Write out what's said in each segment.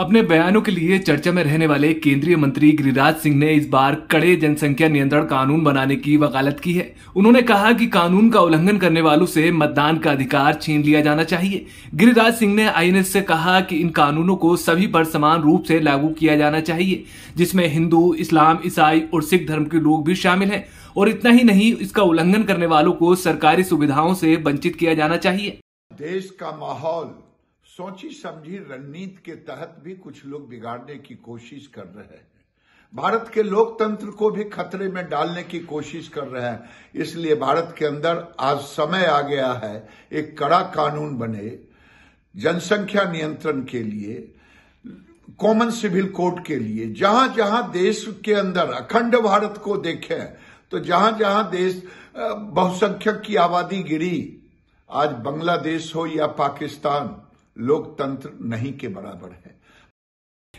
अपने बयानों के लिए चर्चा में रहने वाले केंद्रीय मंत्री गिरिराज सिंह ने इस बार कड़े जनसंख्या नियंत्रण कानून बनाने की वकालत की है उन्होंने कहा कि कानून का उल्लंघन करने वालों से मतदान का अधिकार छीन लिया जाना चाहिए गिरिराज सिंह ने आई से कहा कि इन कानूनों को सभी पर समान रूप से लागू किया जाना चाहिए जिसमें हिंदू इस्लाम ईसाई और सिख धर्म के लोग भी शामिल हैं और इतना ही नहीं इसका उल्लंघन करने वालों को सरकारी सुविधाओं से वंचित किया जाना चाहिए देश का माहौल सोची समझी रणनीति के तहत भी कुछ लोग बिगाड़ने की कोशिश कर रहे हैं भारत के लोकतंत्र को भी खतरे में डालने की कोशिश कर रहे हैं इसलिए भारत के अंदर आज समय आ गया है एक कड़ा कानून बने जनसंख्या नियंत्रण के लिए कॉमन सिविल कोड के लिए जहां जहां देश के अंदर अखंड भारत को देखें तो जहां जहां देश बहुसंख्यक की आबादी गिरी आज बांग्लादेश हो या पाकिस्तान लोकतंत्र नहीं के बराबर है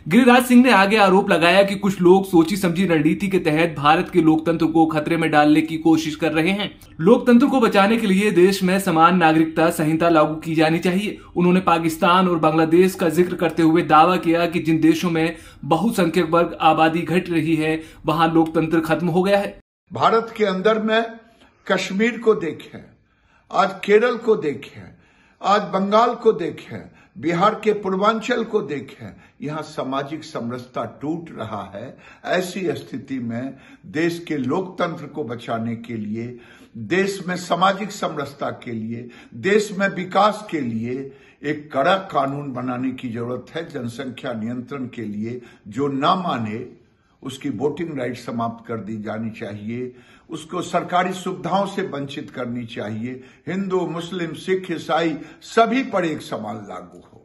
गिरिराज सिंह ने आगे आरोप लगाया कि कुछ लोग सोची समझी रणनीति के तहत भारत के लोकतंत्र को खतरे में डालने की कोशिश कर रहे हैं लोकतंत्र को बचाने के लिए देश में समान नागरिकता संहिता लागू की जानी चाहिए उन्होंने पाकिस्तान और बांग्लादेश का जिक्र करते हुए दावा किया कि जिन देशों में बहुसंख्यक वर्ग आबादी घट रही है वहां लोकतंत्र खत्म हो गया है भारत के अंदर में कश्मीर को देखे आज केरल को देखें आज बंगाल को देखें बिहार के पूर्वांचल को देखें यहां सामाजिक समरसता टूट रहा है ऐसी स्थिति में देश के लोकतंत्र को बचाने के लिए देश में सामाजिक समरसता के लिए देश में विकास के लिए एक कड़ा कानून बनाने की जरूरत है जनसंख्या नियंत्रण के लिए जो ना माने उसकी वोटिंग राइट समाप्त कर दी जानी चाहिए उसको सरकारी सुविधाओं से वंचित करनी चाहिए हिंदू मुस्लिम सिख ईसाई सभी पर एक समान लागू हो